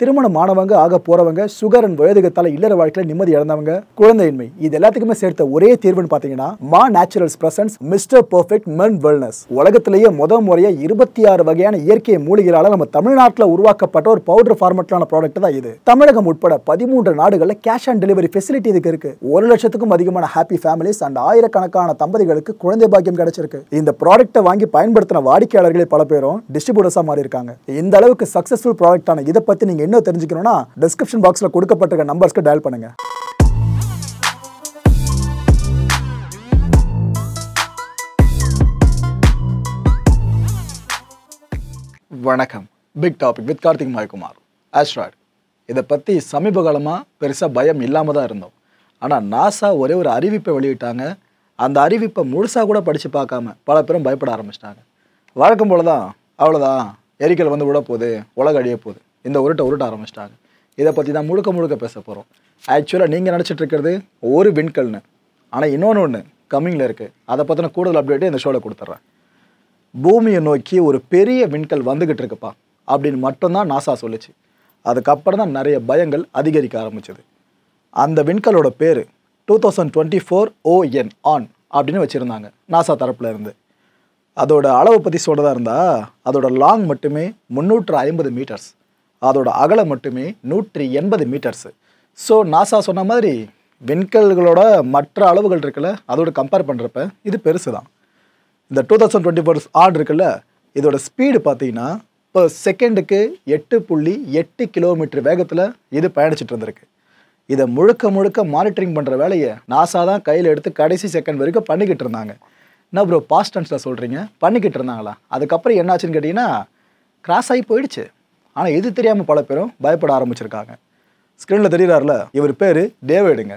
திருமணம் மாணவங்க ஆக போகிறவங்க சுகர் அண்ட் வயதுகத்தால் இல்லற வாழ்க்கையில் நிம்மதி இழந்தவங்க குழந்தையின்மை இது எல்லாத்துக்குமே சேர்த்த ஒரே தீர்வுன்னு பார்த்தீங்கன்னா Maa naturals presents mister perfect men wellness உலகத்திலேயே முத முறையாக இருபத்தி ஆறு வகையான இயற்கை மூலிகளால நம்ம தமிழ்நாட்டில் உருவாக்கப்பட்ட ஒரு பவுடர் ஃபார்மெட்லான ப்ராடக்ட் தான் இது தமிழகம் உட்பட பதிமூன்று நாடுகளில் கேஷ் ஆன் டெலிவரி ஃபெசிலிட்டி இதுக்கு இருக்கு ஒரு லட்சத்துக்கும் அதிகமான ஹாப்பி ஃபேமிலிஸ் அண்ட் ஆயிரக்கணக்கான தம்பதிகளுக்கு குழந்தை பாக்கியம் கிடைச்சிருக்கு இந்த ப்ராடக்ட்டை வாங்கி பயன்படுத்தின வாடிக்கையாளர்களே பல பேரும் டிஸ்ட்ரிபியூட்டர்ஸா மாறி இருக்காங்க இந்த அளவுக்கு சக்சஸ்ஃபுல் ப்ராடக்டான இதை பற்றி நீங்கள் என்ன தெரிஞ்சுக்கணும்னா டிஸ்கிரிப்ஷன் பாக்ஸில் கொடுக்கப்பட்டிருக்க நம்பர்ஸ்க்கு டயல் பண்ணுங்க வணக்கம் பிக் டாபிக் வித் கார்த்திக் மாய்குமார் ஆஸ்ட்ராய்டு இதை பற்றி சமீப காலமாக பெருசாக பயம் இல்லாமல் தான் இருந்தோம் ஆனால் நாசா ஒரே ஒரு அறிவிப்பை வெளியிட்டாங்க அந்த அறிவிப்பை முழுசாக கூட படித்து பார்க்காம பல பேரும் பயப்பட ஆரம்பிச்சிட்டாங்க வழக்கம் போல் தான் அவ்வளோதான் எரிக்கல் வந்து விட போகுது உலக அழிய போகுது இந்த உருட்டை உருட்ட ஆரம்பிச்சிட்டாங்க இதை பற்றி தான் முழுக்க முழுக்க பேச போகிறோம் ஆக்சுவலாக நீங்கள் நினச்சிட்டு இருக்கிறது ஒரு விண்கல்னு ஆனால் இன்னொன்று ஒன்று கம்மிங்கில் இருக்குது அதை பற்றின கூடுதல் அப்டேட்டு இந்த ஷோவில் கொடுத்துட்றேன் பூமியை நோக்கி ஒரு பெரிய விண்கல் வந்துக்கிட்டு இருக்குப்பா அப்படின்னு மட்டும்தான் நாசா சொல்லிச்சு அதுக்கப்புறம் தான் நிறைய பயங்கள் அதிகரிக்க ஆரம்பிச்சது அந்த விண்கலோட பேர் two thousand twenty four ON ON அப்படின்னு வச்சுருந்தாங்க நாசா தரப்பில் இருந்து அதோட அளவை பற்றி சொல்கிறதா இருந்தால் அதோட லாங் மட்டுமே முந்நூற்று ஐம்பது மீட்டர்ஸ் அதோட அகலம் மட்டுமே நூற்றி எண்பது மீட்டர்ஸு ஸோ நாசா சொன்ன மாதிரி விண்கல்களோட மற்ற அளவுகள் இருக்குல்ல அதோட கம்பேர் பண்ணுறப்ப இது பெருசு தான் இந்த டூ தௌசண்ட் டுவெண்ட்டி ஃபோர் ஆர்ட் இருக்குல்ல இதோட ஸ்பீடு பார்த்தீங்கன்னா இப்போ செகண்டுக்கு எட்டு புள்ளி எட்டு கிலோமீட்டர் வேகத்தில் இது பயணிச்சுட்டு இருந்திருக்கு இதை முழுக்க முழுக்க மானிட்டரிங் பண்ணுற வேலையை நாசா தான் கையில் எடுத்து கடைசி செகண்ட் வரைக்கும் பண்ணிக்கிட்டு இருந்தாங்க என்ன ப்ரோ பாஸ்டன்ஸில் சொல்கிறீங்க பண்ணிக்கிட்டு இருந்தாங்களா அதுக்கப்புறம் என்னாச்சுன்னு கேட்டிங்கன்னா கிராஸ் ஆகி போயிடுச்சு ஆனால் எது தெரியாமல் பல பேரும் பயப்பட ஆரம்பிச்சிருக்காங்க ஸ்க்ரீனில் தெரிகிறார்ல இவர் பேர் டேவிடுங்க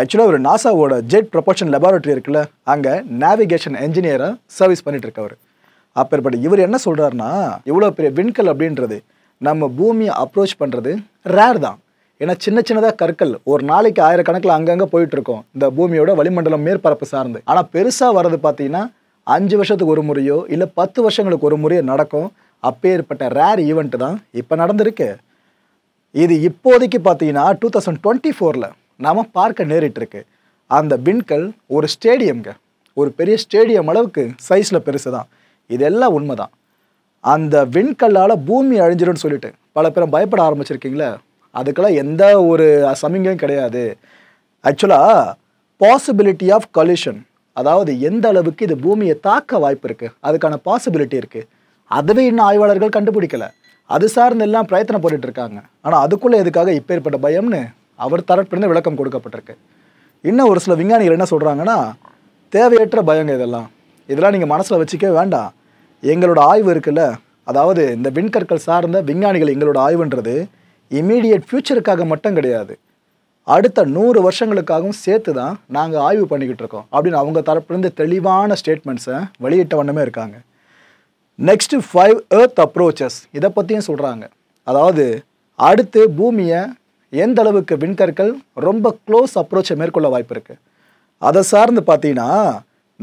ஆக்சுவலாக ஒரு நாசாவோட ஜெட் ப்ரொபோஷன் லெபார்ட்ரி இருக்குல்ல அங்கே நேவிகேஷன் என்ஜினியராக சர்வீஸ் பண்ணிகிட்டு இருக்கவர் அப்பேற்பட்ட இவர் என்ன சொல்கிறாருன்னா இவ்வளோ பெரிய விண்கல் அப்படின்றது நம்ம பூமியை அப்ரோச் பண்ணுறது ரேர் தான் ஏன்னா சின்ன சின்னதாக கற்கள் ஒரு நாளைக்கு ஆயிரக்கணக்கில் அங்கங்கே போயிட்டுருக்கோம் இந்த பூமியோட வளிமண்டலம் மேற்பரப்பு சார்ந்து ஆனால் பெருசாக வர்றது பார்த்தீங்கன்னா அஞ்சு வருஷத்துக்கு ஒரு முறையோ இல்லை பத்து வருஷங்களுக்கு ஒரு முறையோ நடக்கும் அப்பேற்பட்ட ரேர் ஈவெண்ட்டு தான் இப்போ நடந்திருக்கு இது இப்போதைக்கு பார்த்தீங்கன்னா டூ தௌசண்ட் டுவெண்ட்டி ஃபோரில் நாம் பார்க்க நேரிட்டிருக்கு அந்த விண்கல் ஒரு ஸ்டேடியம்ங்க ஒரு பெரிய ஸ்டேடியம் அளவுக்கு சைஸில் பெருசு தான் இதெல்லாம் உண்மை தான் அந்த விண்கல்லால் பூமி அழிஞ்சிடும்னு சொல்லிட்டு பல பேரும் பயப்பட ஆரம்பிச்சிருக்கீங்களே அதுக்கெல்லாம் எந்த ஒரு சமிங்கும் கிடையாது ஆக்சுவலாக பாசிபிலிட்டி ஆஃப் கொல்யூஷன் அதாவது எந்த அளவுக்கு இது பூமியை தாக்க வாய்ப்பு இருக்குது அதுக்கான பாசிபிலிட்டி இருக்குது அதுவே இன்னும் ஆய்வாளர்கள் கண்டுபிடிக்கல அது சார்ந்து எல்லாம் பிரயத்தனம் போட்டுட்டு இருக்காங்க ஆனால் அதுக்குள்ளே எதுக்காக ஏற்பட்ட பயம்னு அவர் தரப்பிலிருந்து விளக்கம் கொடுக்கப்பட்டிருக்கு இன்னும் ஒரு சில விஞ்ஞானிகள் என்ன சொல்கிறாங்கன்னா தேவையற்ற பயங்க இதெல்லாம் இதெல்லாம் நீங்கள் மனசில் வச்சுக்க வேண்டாம் எங்களோட ஆய்வு இருக்குல்ல அதாவது இந்த விண்கற்கள் சார்ந்த விஞ்ஞானிகள் எங்களோட ஆய்வுன்றது இமீடியட் ஃப்யூச்சருக்காக மட்டும் கிடையாது அடுத்த நூறு வருஷங்களுக்காகவும் சேர்த்து தான் நாங்கள் ஆய்வு பண்ணிக்கிட்டு இருக்கோம் அப்படின்னு அவங்க தரப்புலேருந்து தெளிவான ஸ்டேட்மெண்ட்ஸை வெளியிட்ட வண்ணமே இருக்காங்க நெக்ஸ்ட்டு ஃபைவ் ஏர்த் அப்ரோச்சஸ் இதை பற்றியும் சொல்கிறாங்க அதாவது அடுத்து பூமியை எந்த அளவுக்கு விண்கற்கள் ரொம்ப க்ளோஸ் அப்ரோச்சை மேற்கொள்ள வாய்ப்பு இருக்குது அதை சார்ந்து பார்த்தீங்கன்னா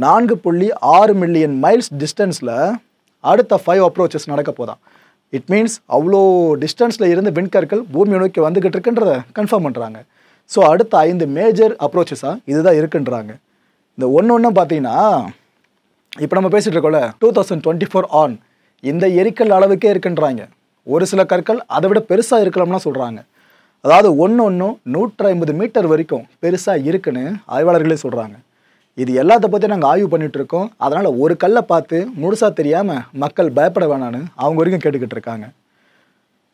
நான்கு புள்ளி ஆறு மில்லியன் மைல்ஸ் டிஸ்டன்ஸில் அடுத்த ஃபைவ் அப்ரோச்சஸ் நடக்க போதான் இட் மீன்ஸ் அவ்வளோ டிஸ்டன்ஸில் இருந்து விண்கற்கள் பூமியை நோக்கி வந்துக்கிட்டு இருக்குன்றத கன்ஃபார்ம் பண்ணுறாங்க ஸோ அடுத்த ஐந்து மேஜர் அப்ரோச்சஸாக இதுதான் இருக்குன்றாங்க இந்த ஒன்று ஒன்றும் பார்த்தீங்கன்னா இப்போ நம்ம பேசிகிட்டு இருக்கோம்ல two thousand twenty four ON இந்த எரிக்கல் அளவுக்கே இருக்குன்றாங்க ஒரு சில கற்கள் அதை விட பெருசாக இருக்கலாம்னா சொல்கிறாங்க அதாவது ஒன்று ஒன்றும் நூற்றி ஐம்பது மீட்டர் வரைக்கும் பெருசாக இருக்குன்னு ஆய்வாளர்களே சொல்கிறாங்க இது எல்லாத்த பற்றி நாங்கள் ஆய்வு பண்ணிகிட்ருக்கோம் அதனால் ஒரு கல்லை பார்த்து முழுசாக தெரியாமல் மக்கள் பயப்பட வேணான்னு அவங்க வரைக்கும் கேட்டுக்கிட்டு இருக்காங்க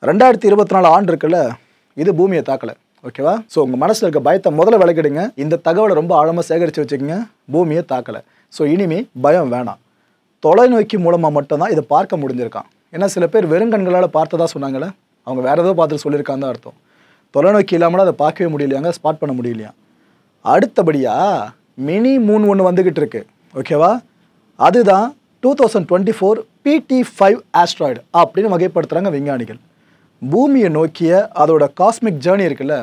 ரெண்டாயிரத்தி இருபத்தி நாலு ஆண்டு இருக்குல்ல இது பூமியை தாக்கலை ஓகேவா ஸோ உங்கள் மனசில் இருக்க பயத்தை முதல்ல விளக்கிடுங்க இந்த தகவலை ரொம்ப ஆழமாக சேகரித்து வச்சுக்கோங்க பூமியை தாக்கலை ஸோ இனிமே பயம் வேணாம் தொலைநோக்கி மூலமாக மட்டும்தான் இதை பார்க்க முடிஞ்சிருக்கான் ஏன்னா சில பேர் வெறுங்கண்களால் பார்த்ததா சொன்னாங்களே அவங்க வேறு ஏதோ பார்த்துட்டு சொல்லியிருக்காங்க தான் அர்த்தம் தொலைநோக்கி இல்லாமல் அதை பார்க்கவே முடியலையாங்க ஸ்பாட் பண்ண முடியலையா அடுத்தபடியாக மினி மூணு ஒன்று வந்துக்கிட்டு இருக்கு ஓகேவா அதுதான் two thousand twenty four PD five asteroid அப்படின்னு வகைப்படுத்துகிறாங்க விஞ்ஞானிகள் பூமியை நோக்கிய அதோட காஸ்மிக் ஜேர்னி இருக்குல்ல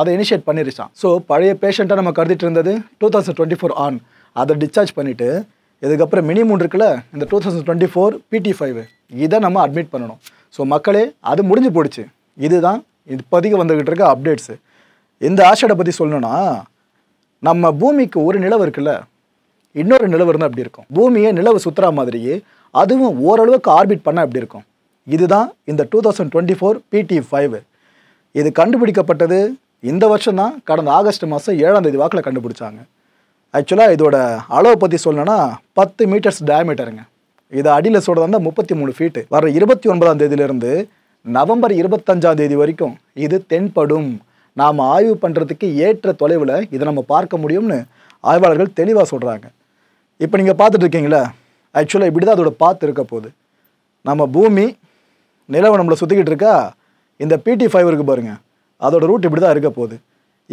அதை இனிஷியேட் பண்ணிருச்சான் ஸோ பழைய பேஷண்ட்டாக நம்ம கருதிட்டு இருந்தது two thousand twenty four ON அதை டிஸ்சார்ஜ் பண்ணிவிட்டு இதுக்கப்புறம் மினிமம் இருக்குல்ல இந்த two thousand twenty four PD five இதை நம்ம அட்மிட் பண்ணணும் ஸோ மக்களே அது முடிஞ்சு போயிடுச்சு இதுதான் இப்போதைக்கு வந்துக்கிட்டு இருக்க அப்டேட்ஸு இந்த ஆசையை பற்றி சொல்லணும்னா நம்ம பூமிக்கு ஒரு நிலவு இருக்குல்ல இன்னொரு நிலவு இருந்தால் அப்படி இருக்கும் பூமியை நிலவு சுற்றுற மாதிரியே அதுவும் ஓரளவுக்கு ஆர்பிட் பண்ணால் அப்படி இருக்கும் இதுதான் இந்த two thousand twenty four PT five இது கண்டுபிடிக்கப்பட்டது இந்த வருஷம் தான் கடந்த ஆகஸ்ட் மாதம் ஏழாம் தேதி வாக்கில் கண்டுபிடிச்சாங்க ஆக்சுவலாக இதோட அளவை பற்றி சொல்லணும்னா பத்து மீட்டர்ஸ் டயமீட்டருங்க இது அடியில் சொல்கிறதா இருந்தால் முப்பத்தி மூணு ஃபீட்டு வர இருபத்தி ஒன்பதாம் தேதியிலேருந்து நவம்பர் இருபத்தஞ்சாம் தேதி வரைக்கும் இது தென்படும் நாம் ஆய்வு பண்ணுறதுக்கு ஏற்ற தொலைவில் இதை நம்ம பார்க்க முடியும்னு ஆய்வாளர்கள் தெளிவாக சொல்கிறாங்க இப்போ நீங்கள் பார்த்துட்டு இருக்கீங்களா ஆக்சுவலாக இப்படி தான் அதோட பார்த்து இருக்க போகுது நம்ம பூமி நிலவை நம்மளை சுற்றிக்கிட்டு இருக்கா இந்த பிடி ஃபைவ் இருக்குது பாருங்கள் அதோடய ரூட் இப்படி தான் இருக்க போகுது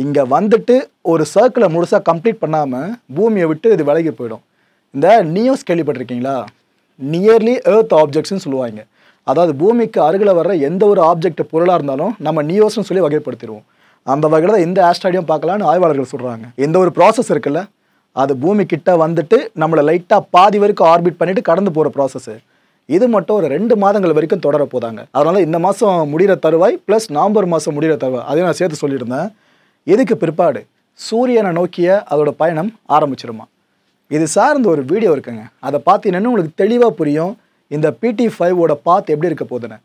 இங்கே வந்துட்டு ஒரு சர்க்கிளை முழுசாக கம்ப்ளீட் பண்ணாமல் பூமியை விட்டு இது விலகி போயிடும் இந்த நியூஸ் கேள்விப்பட்டிருக்கீங்களா நியர்லி ஏர்த் ஆப்ஜெக்ட்ஸ்னு சொல்லுவாங்க அதாவது பூமிக்கு அருகில் வர்ற எந்த ஒரு ஆப்ஜெக்ட் பொருளாக இருந்தாலும் நம்ம நியோஸ்னு சொல்லி வகைப்படுத்திடுவோம் அந்த வகையில் தான் இந்த ஆஸ்ட்ராடியம் பார்க்கலான்னு ஆய்வாளர்கள் சொல்கிறாங்க எந்த ஒரு ப்ராசஸ் இருக்குல்ல அது பூமி கிட்ட வந்துட்டு நம்மளை லைட்டாக பாதி வரைக்கும் ஆர்பிட் பண்ணிவிட்டு கடந்து போகிற ப்ராசஸ்ஸு இது மட்டும் ஒரு ரெண்டு மாதங்கள் வரைக்கும் தொடர போதாங்க அதனால் இந்த மாதம் முடிகிற தருவாய் ப்ளஸ் நவம்பர் மாதம் முடிகிற தருவாய் அதையும் நான் சேர்த்து சொல்லியிருந்தேன் எதுக்கு பிற்பாடு சூரியனை நோக்கிய அதோட பயணம் ஆரம்பிச்சிருமா இது சார்ந்த ஒரு வீடியோ இருக்குங்க அதை பார்த்தீங்கன்னா உங்களுக்கு தெளிவாக புரியும் இந்த பிடி ஃபைவோட பாத் எப்படி இருக்க போதுன்னு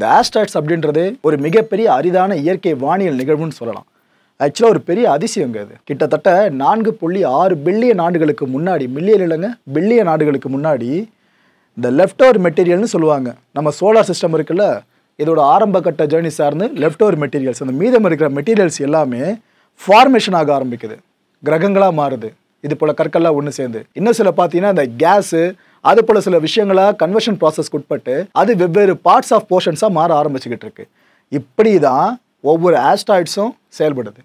இந்த ஆஸ்ட்ராய்ட்ஸ் அப்படின்றது ஒரு மிகப்பெரிய அரிதான இயற்கை வானியல் நிகழ்வுன்னு சொல்லலாம் ஆக்சுவலாக ஒரு பெரிய அதிசயங்க அது கிட்டத்தட்ட நான்கு புள்ளி ஆறு பில்லியன் ஆண்டுகளுக்கு முன்னாடி மில்லியன் இல்லைங்க பில்லியன் ஆண்டுகளுக்கு முன்னாடி இந்த லெஃப்ட் ஓவர் மெட்டீரியல்னு சொல்லுவாங்க நம்ம சோலார் சிஸ்டம் இருக்குல்ல இதோட ஆரம்ப கட்ட ஜேர்னி சார்ந்து லெஃப்ட் ஓவர் மெட்டீரியல்ஸ் அந்த மீதம் இருக்கிற மெட்டீரியல்ஸ் எல்லாமே ஃபார்மேஷன் ஆக ஆரம்பிக்குது கிரகங்களாக மாறுது இது போல் கற்கள்லாம் ஒன்று சேர்ந்து இன்னும் சில பார்த்தீங்கன்னா இந்த கேஸு அது போல சில விஷயங்களாக கன்வர்ஷன் ப்ராசஸ்க்கு உட்பட்டு அது வெவ்வேறு பார்ட்ஸ் ஆஃப் போர்ஷன்ஸாக மாற ஆரம்பிச்சுக்கிட்டு இருக்கு இப்படி தான் ஒவ்வொரு ஆஸ்ட்ராய்ட்ஸும் செயல்படுது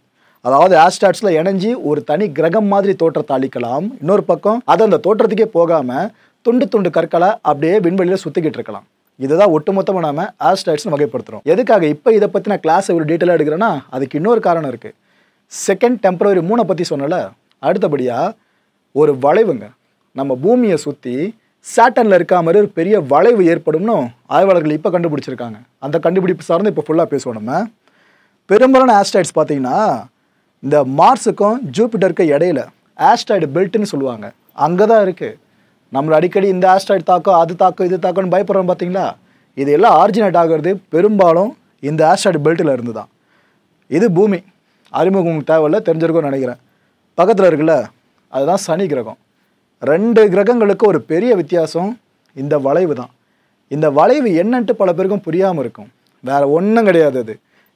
அதாவது ஆஸ்ட்ராய்ட்ஸில் இணைஞ்சி ஒரு தனி கிரகம் மாதிரி தோற்றத்தை அளிக்கலாம் இன்னொரு பக்கம் அது அந்த தோற்றத்துக்கே போகாமல் துண்டு துண்டு கற்களை அப்படியே விண்வெளியில் சுற்றிக்கிட்டு இருக்கலாம் இதுதான் ஒட்டுமொத்தமாக நாம ஆஸ்ட்ராய்ட்ஸ்னு வகைப்படுத்துகிறோம் எதுக்காக இப்போ இதை பற்றி நான் கிளாஸை ஒரு டீட்டெயிலாக எடுக்கிறேன்னா அதுக்கு இன்னொரு காரணம் இருக்குது செகண்ட் டெம்பரவரி மூணை பற்றி சொன்னல அடுத்தபடியாக ஒரு வளைவுங்க நம்ம பூமியை சுற்றி சேட்டனில் இருக்கா மாதிரி ஒரு பெரிய வளைவு ஏற்படும்னு ஆய்வாளர்கள் இப்போ கண்டுபிடிச்சிருக்காங்க அந்த கண்டுபிடிப்பு சார்ந்து இப்போ ஃபுல்லாக பேசுவோம் நம்ம பெரும்பாலான ஆஸ்ட்ராய்ட்ஸ் பார்த்தீங்கன்னா இந்த மார்ஸுக்கும் ஜூபிட்டருக்கு இடையில ஆஸ்ட்ராய்டு பெல்ட்டுன்னு சொல்லுவாங்க அங்கே தான் இருக்குது நம்மளை அடிக்கடி இந்த ஆஸ்ட்ராய்டு தாக்கம் அது தாக்கம் இது தாக்கம்னு பயப்படுறோம் பார்த்தீங்களா இது எல்லாம் ஆரிஜினேட் ஆகிறது பெரும்பாலும் இந்த ஆஸ்ட்ராய்டு பெல்ட்டில் இருந்து தான் இது பூமி அறிமுகம் தேவையில்ல தெரிஞ்சிருக்கோம்னு நினைக்கிறேன் பக்கத்தில் இருக்குல்ல அதுதான் சனி கிரகம் ரெண்டு கிரகங்களுக்கு ஒரு பெரிய வித்தியாசம் இந்த வளைவு தான் இந்த வளைவு என்னன்ட்டு பல பேருக்கும் புரியாமல் இருக்கும் வேறு ஒன்றும் கிடையாது அது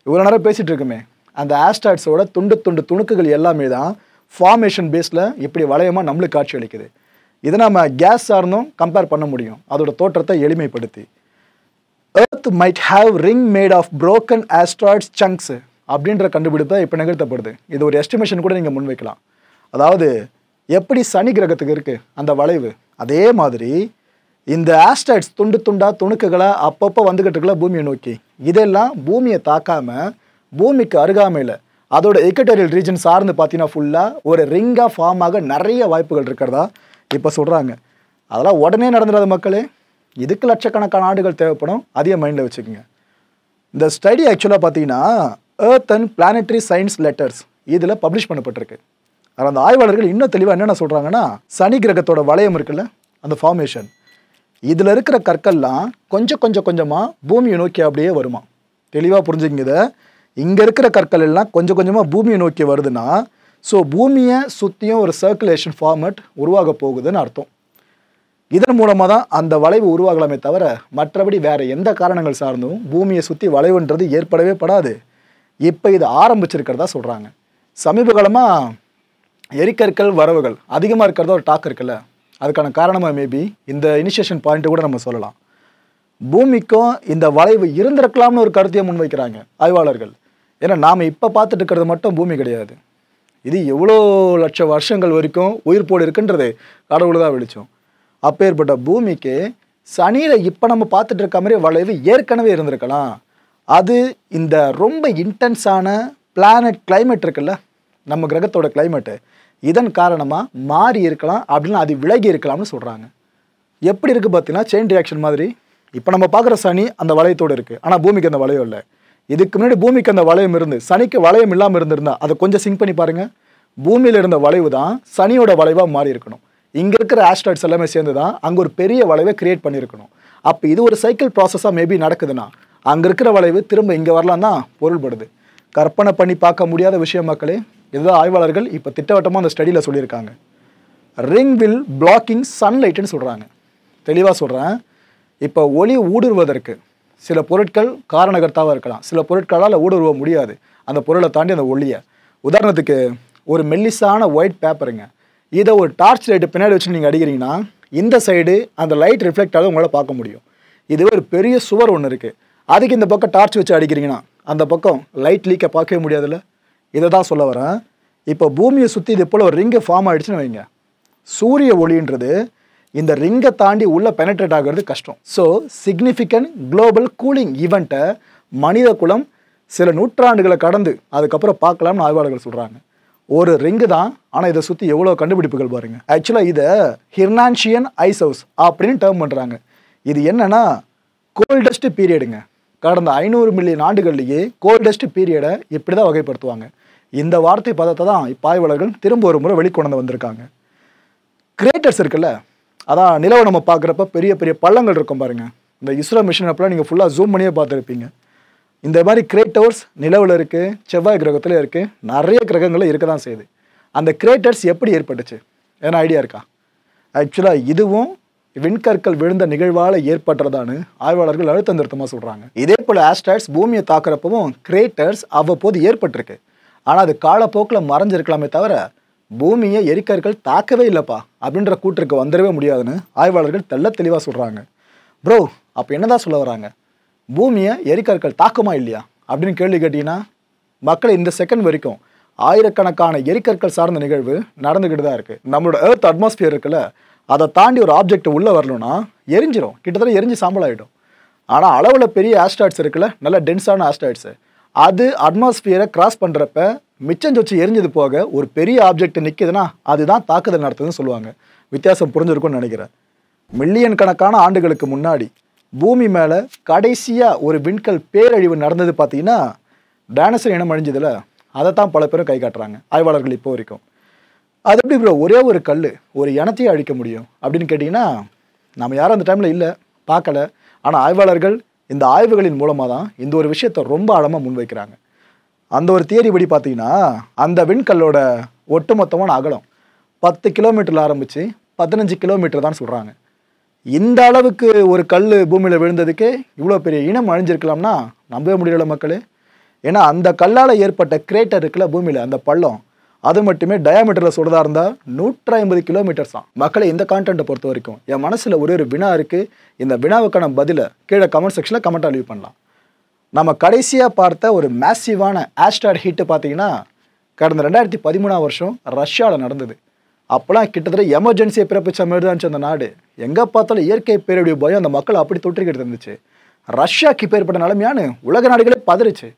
இவ்வளோ நேரம் பேசிகிட்டு இருக்குமே அந்த ஆஸ்ட்ராய்ட்ஸோட துண்டு துண்டு துணுக்குகள் எல்லாமே தான் ஃபார்மேஷன் பேஸில் இப்படி வளையமாக நம்மளுக்கு காட்சி அளிக்குது இதை நம்ம கேஸ் சார்ந்தும் கம்பேர் பண்ண முடியும் அதோட தோற்றத்தை எளிமைப்படுத்தி Earth might have ring made of broken asteroids chunks அப்படின்ற கண்டுபிடிப்பை இப்போ நிகழ்த்தப்படுது இது ஒரு எஸ்டிமேஷன் கூட நீங்கள் முன்வைக்கலாம் அதாவது எப்படி சனி கிரகத்துக்கு இருக்குது அந்த வளைவு அதே மாதிரி இந்த ஆஸ்ட்ராய்ட்ஸ் துண்டு துண்டாக துணுக்குகளை அப்பப்போ வந்துக்கிட்டு இருக்கல பூமியை நோக்கி இதெல்லாம் பூமியை தாக்காமல் பூமிக்கு அருகாமையில் அதோட எக்கட்டோரியல் ரீஜன் சார்ந்து பார்த்தீங்கன்னா ஃபுல்லாக ஒரு ரிங்காக ஃபார்ம் ஆக நிறைய வாய்ப்புகள் இருக்கிறதா இப்போ சொல்கிறாங்க அதெல்லாம் உடனே நடந்துடாத மக்களே இதுக்கு லட்சக்கணக்கான ஆண்டுகள் தேவைப்படும் அதே மைண்டில் வச்சுக்கோங்க இந்த ஸ்டடி ஆக்சுவலாக பார்த்தீங்கன்னா Earth and Planetary Science Letters இதில் பப்ளிஷ் பண்ணப்பட்டிருக்கு ஆனால் அந்த ஆய்வாளர்கள் இன்னும் தெளிவாக என்னென்ன சொல்கிறாங்கன்னா சனி கிரகத்தோட வளையம் இருக்குல்ல அந்த ஃபார்மேஷன் இதில் இருக்கிற கற்கள்லாம் கொஞ்சம் கொஞ்சம் கொஞ்சமாக பூமியை நோக்கி அப்படியே வருமா தெளிவாக புரிஞ்சுங்க இதை இங்கே இருக்கிற கற்கள் எல்லாம் கொஞ்சம் கொஞ்சமாக பூமியை நோக்கி வருதுன்னா ஸோ பூமியை சுற்றியும் ஒரு சர்க்குலேஷன் ஃபார்மட் உருவாக போகுதுன்னு அர்த்தம் இதன் மூலமாக தான் அந்த வளைவு உருவாகலாமே தவிர மற்றபடி வேறு எந்த காரணங்கள் சார்ந்தும் பூமியை சுற்றி வளைவுன்றது ஏற்படவே படாது இப்போ இது ஆரம்பிச்சிருக்கிறதா சொல்கிறாங்க சமீப காலமாக எரிக்கற்கள் வரவுகள் அதிகமாக இருக்கிறத ஒரு டாக் இருக்குல்ல அதுக்கான காரணமாக மேபி இந்த இனிஷியேஷன் பாயிண்ட்டை கூட நம்ம சொல்லலாம் பூமிக்கும் இந்த வளைவு இருந்திருக்கலாம்னு ஒரு கருத்தையை முன்வைக்கிறாங்க ஆய்வாளர்கள் ஏன்னா நாம் இப்போ பார்த்துட்டு இருக்கிறது மட்டும் பூமி கிடையாது இது எவ்வளோ லட்சம் வருஷங்கள் வரைக்கும் உயிர் போடு இருக்குன்றது கடவுள் தான் அப்போ ஏற்பட்ட பூமிக்கு சனியில் இப்போ நம்ம பார்த்துட்டு இருக்க மாதிரி வளைவு ஏற்கனவே இருந்திருக்கலாம் அது இந்த ரொம்ப இன்டென்ஸான பிளானட் கிளைமேட் இருக்குல்ல நம்ம கிரகத்தோட கிளைமேட்டு இதன் காரணமாக மாறி இருக்கலாம் அப்படின்னு அது விலகி இருக்கலாம்னு சொல்கிறாங்க எப்படி இருக்குது பார்த்தீங்கன்னா செயின் ரியாக்ஷன் மாதிரி இப்போ நம்ம பார்க்குற சனி அந்த வளையத்தோடு இருக்குது ஆனால் பூமிக்கு அந்த வளையம் இல்லை இதுக்கு முன்னாடி பூமிக்கு அந்த வளையம் இருந்து சனிக்கு வளையம் இல்லாமல் இருந்திருந்தா அதை கொஞ்சம் சிங்க் பண்ணி பாருங்கள் பூமியில் இருந்த வளைவு தான் சனியோட வளைவாக மாறி இருக்கணும் இங்கே இருக்கிற ஆஸ்ட்ராய்ட்ஸ் எல்லாமே சேர்ந்து தான் அங்கே ஒரு பெரிய வளைவை கிரியேட் பண்ணியிருக்கணும் அப்போ இது ஒரு சைக்கிள் ப்ராசஸாக மேபி நடக்குதுன்னா அங்கே இருக்கிற வளைவு திரும்ப இங்கே வரலாம் தான் பொருள்படுது கற்பனை பண்ணி பார்க்க முடியாத விஷயம் மக்களே இதுதான் ஆய்வாளர்கள் இப்போ திட்டவட்டமாக அந்த ஸ்டடியில் சொல்லியிருக்காங்க ரிங் வில் பிளாக்கிங் சன்லைட்டுன்னு சொல்கிறாங்க தெளிவாக சொல்கிறேன் இப்போ ஒளி ஊடுருவதற்கு சில பொருட்கள் காரணகர்த்தாவாக இருக்கலாம் சில பொருட்களால் ஊடுருவ முடியாது அந்த பொருளை தாண்டி அந்த ஒளியை உதாரணத்துக்கு ஒரு மெல்லிசான ஒயிட் பேப்பருங்க இதை ஒரு டார்ச் லைட்டு பின்னாடி வச்சு நீங்கள் அடிக்கிறீங்கன்னா இந்த சைடு அந்த லைட் ரிஃப்ளெக்ட் ஆகும் உங்களால் பார்க்க முடியும் இதுவே ஒரு பெரிய சுவர் ஒன்று இருக்குது அதுக்கு இந்த பக்கம் டார்ச் வச்சு அடிக்கிறீங்கன்னா அந்த பக்கம் லைட் லீக்கை பார்க்கவே முடியாதுல்ல இதை தான் சொல்ல வரேன் இப்போ பூமியை சுற்றி இது போல் ஒரு ரிங்கு ஃபார்ம் ஆகிடுச்சுன்னு வைங்க சூரிய ஒளின்றது இந்த ரிங்கை தாண்டி உள்ளே பெனட்ரேட் ஆகிறது கஷ்டம் ஸோ சிக்னிஃபிகண்ட் குளோபல் கூலிங் ஈவெண்ட்டை மனித குலம் சில நூற்றாண்டுகளை கடந்து அதுக்கப்புறம் பார்க்கலாம்னு ஆய்வாளர்கள் சொல்கிறாங்க ஒரு ரிங்கு தான் ஆனால் இதை சுற்றி எவ்வளோ கண்டுபிடிப்புகள் பாருங்கள் ஆக்சுவலாக இதை ஹிர்னான்ஷியன் ஐஸ் ஹவுஸ் அப்படின்னு டேர்ம் பண்ணுறாங்க இது என்னென்னா கோல்டஸ்ட் பீரியடுங்க கடந்த ஐநூறு மில்லியன் ஆண்டுகள்லேயே கோல்டஸ்ட் பீரியடை இப்படி தான் வகைப்படுத்துவாங்க இந்த வார்த்தை பதத்தை தான் இப்பாய்வாளர்கள் திரும்ப ஒரு முறை வெளிக்கொண்டு வந்திருக்காங்க கிரேட்டர்ஸ் இருக்குல்ல அதான் நிலவை நம்ம பார்க்குறப்ப பெரிய பெரிய பள்ளங்கள் இருக்கும் பாருங்கள் இந்த இஸ்ரோ மிஷின் அப்பெல்லாம் நீங்கள் ஃபுல்லாக ஜூம் பண்ணியே பார்த்துருப்பீங்க இந்த மாதிரி கிரேட்டர்ஸ் நிலவில் இருக்குது செவ்வாய் கிரகத்தில் இருக்குது நிறைய கிரகங்கள் இருக்க தான் செய்யுது அந்த கிரேட்டர்ஸ் எப்படி ஏற்பட்டுச்சு ஏன்னா ஐடியா இருக்கா ஆக்சுவலாக இதுவும் விண்கற்கள் விழுந்த நிகழ்வால் ஏற்படுறதான்னு ஆய்வாளர்கள் அழுத்தம் திருத்தமாக சொல்கிறாங்க இதே போல் ஆஸ்ட்ராய்ட்ஸ் பூமியை தாக்குறப்பவும் கிரேட்டர்ஸ் அவ்வப்போது ஏற்பட்டிருக்கு ஆனால் அது காலப்போக்கில் மறைஞ்சிருக்கலாமே தவிர பூமியை எரிக்கற்கள் தாக்கவே இல்லைப்பா அப்படின்ற கூற்றுக்கு வந்துடவே முடியாதுன்னு ஆய்வாளர்கள் தெல்ல தெளிவாக சொல்கிறாங்க ப்ரோ அப்போ என்னதான் சொல்ல வராங்க பூமியை எரிக்கற்கள் தாக்குமா இல்லையா அப்படின்னு கேள்வி கேட்டிங்கன்னா மக்களை இந்த செகண்ட் வரைக்கும் ஆயிரக்கணக்கான எரிக்கற்கள் சார்ந்த நிகழ்வு நடந்துக்கிட்டு தான் இருக்குது நம்மளோட ஏர்த் அட்மாஸ்பியர் இருக்குல்ல அதை தாண்டி ஒரு ஆப்ஜெக்ட் உள்ளே வரணும்னா எரிஞ்சிரும் கிட்டத்தட்ட எரிஞ்சு சாம்பல் ஆகிடும் ஆனால் அளவில் பெரிய ஆஸ்ட்ராய்ட்ஸ் இருக்குல்ல நல்ல டென்ஸான ஆஸ்ட்ராய்ட்ஸு அது அட்மாஸ்பியரை கிராஸ் பண்ணுறப்ப மிச்சம் சொச்சு எரிஞ்சது போக ஒரு பெரிய ஆப்ஜெக்ட் நிற்கிதுன்னா அதுதான் தாக்குதல் நடத்துதுன்னு சொல்லுவாங்க வித்தியாசம் புரிஞ்சிருக்கும்னு நினைக்கிறேன் மில்லியன் கணக்கான ஆண்டுகளுக்கு முன்னாடி பூமி மேலே கடைசியாக ஒரு விண்கல் பேரழிவு நடந்தது பார்த்தீங்கன்னா டைனசர் இனம் அழிஞ்சதில் அதை தான் பல பேரும் கை காட்டுறாங்க ஆய்வாளர்கள் இப்போ வரைக்கும் அது எப்படி ப்ரோ ஒரே ஒரு கல் ஒரு இனத்தையும் அழிக்க முடியும் அப்படின்னு கேட்டிங்கன்னா நம்ம யாரும் அந்த டைமில் இல்லை பார்க்கல ஆனால் ஆய்வாளர்கள் இந்த ஆய்வுகளின் மூலமாக தான் இந்த ஒரு விஷயத்தை ரொம்ப ஆழமாக முன்வைக்கிறாங்க அந்த ஒரு தியரி படி பார்த்தீங்கன்னா அந்த விண்கல்லோட ஒட்டுமொத்தமான அகலம் பத்து கிலோமீட்டரில் ஆரம்பித்து பதினஞ்சு கிலோமீட்டர் தான் சொல்கிறாங்க இந்த அளவுக்கு ஒரு கல் பூமியில் விழுந்ததுக்கு இவ்வளோ பெரிய இனம் அழிஞ்சிருக்கலாம்னா நம்பவே முடியல மக்களே ஏன்னா அந்த கல்லால் ஏற்பட்ட கிரேட்டர் இருக்குல்ல பூமியில் அந்த பள்ளம் அது மட்டுமே டயாமீட்டரில் சொல்கிறதா இருந்தால் நூற்றி ஐம்பது கிலோமீட்டர்ஸ் தான் மக்களை இந்த கான்டென்ட்டை பொறுத்த வரைக்கும் என் மனசில் ஒரே ஒரு வினா இருக்குது இந்த வினாவுக்கான பதிலை கீழே கமெண்ட் செக்ஷனில் கமெண்ட்டாக லீவ் பண்ணலாம் நம்ம கடைசியாக பார்த்த ஒரு மேசிவான ஆஸ்ட்ராய்டு ஹிட்டு பார்த்தீங்கன்னா கடந்த ரெண்டாயிரத்தி பதிமூணாம் வருஷம் ரஷ்யாவில் நடந்தது அப்போலாம் கிட்டத்தட்ட எமர்ஜென்சியை பிறப்பிச்ச மாதிரி தான் அந்த நாடு எங்கே பார்த்தாலும் இயற்கை பேரிடி பயம் அந்த மக்கள் அப்படி தொற்றுக்கிட்டு இருந்துச்சு ரஷ்யாக்கு ஏற்பட்ட நிலைமையானு உலக நாடுகளே பதறிச்சு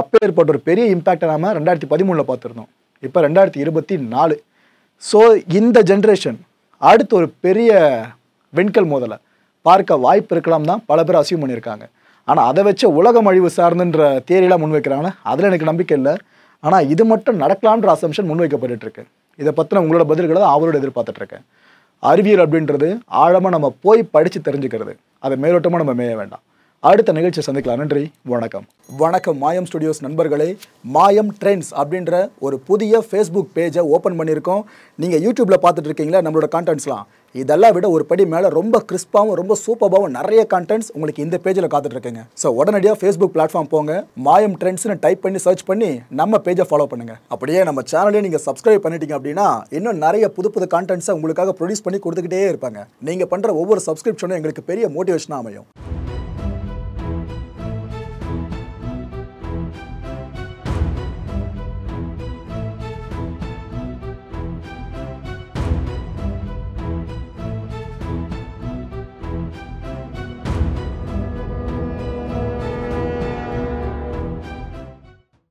அப்போ ஏற்பட்ட ஒரு பெரிய இம்பேக்டை நாம் ரெண்டாயிரத்தி பதிமூணில் பார்த்துருந்தோம் இப்போ ரெண்டாயிரத்தி இருபத்தி நாலு ஸோ இந்த ஜென்ரேஷன் அடுத்து ஒரு பெரிய வெண்கல் மோதலை பார்க்க வாய்ப்பு இருக்கலாம் தான் பல பேர் அசியூம் பண்ணியிருக்காங்க ஆனால் அதை வச்சு உலகம் அழிவு சார்ந்துன்ற தேரியெலாம் முன்வைக்கிறாங்கன்னா அதில் எனக்கு நம்பிக்கை இல்லை ஆனால் இது மட்டும் நடக்கலான்ற அசம்ஷன் முன்வைக்கப்பட்டுருக்கு இதை பற்றின உங்களோட பதில்களை தான் அவரோட எதிர்பார்த்துட்ருக்கேன் அறிவியல் அப்படின்றது ஆழமாக நம்ம போய் படித்து தெரிஞ்சுக்கிறது அதை மேலோட்டமாக நம்ம மேய வேண்டாம் அடுத்த நிகழ்ச்சியை சந்திக்கலாம் நன்றி வணக்கம் வணக்கம் மாயம் ஸ்டுடியோஸ் நண்பர்களே மாயம் ட்ரெண்ட்ஸ் அப்படின்ற ஒரு புதிய ஃபேஸ்புக் பேஜை ஓப்பன் பண்ணியிருக்கோம் நீங்கள் யூடியூப்பில் பார்த்துட்டு இருக்கீங்களா நம்மளோட கான்டென்ட்ஸ்லாம் இதெல்லாம் விட ஒரு படி மேலே ரொம்ப கிறிஸ்பாகவும் ரொம்ப சூப்பராகவும் நிறைய கண்டென்ட்ஸ் உங்களுக்கு இந்த பேஜில் காத்துட்ருக்குங்க ஸோ உடனடியாக ஃபேஸ்புக் பிளாட்ஃபார்ம் போங்க மாயம் ட்ரெண்ட்ஸ்னு டைப் பண்ணி சர்ச் பண்ணி நம்ம பேஜை ஃபாலோ பண்ணுங்கள் அப்படியே நம்ம சேனலையும் நீங்கள் சப்ஸ்கிரைப் பண்ணிட்டீங்க அப்படின்னா இன்னும் நிறைய புது புது கண்டென்ட்ஸை உங்களுக்காக ப்ரொடியூஸ் பண்ணி கொடுத்துக்கிட்டே இருப்பாங்க நீங்கள் பண்ணுற ஒவ்வொரு சப்ஸ்கிரிப்ஷனும் எங்களுக்கு பெரிய மோட்டிவேஷனாக அமையும்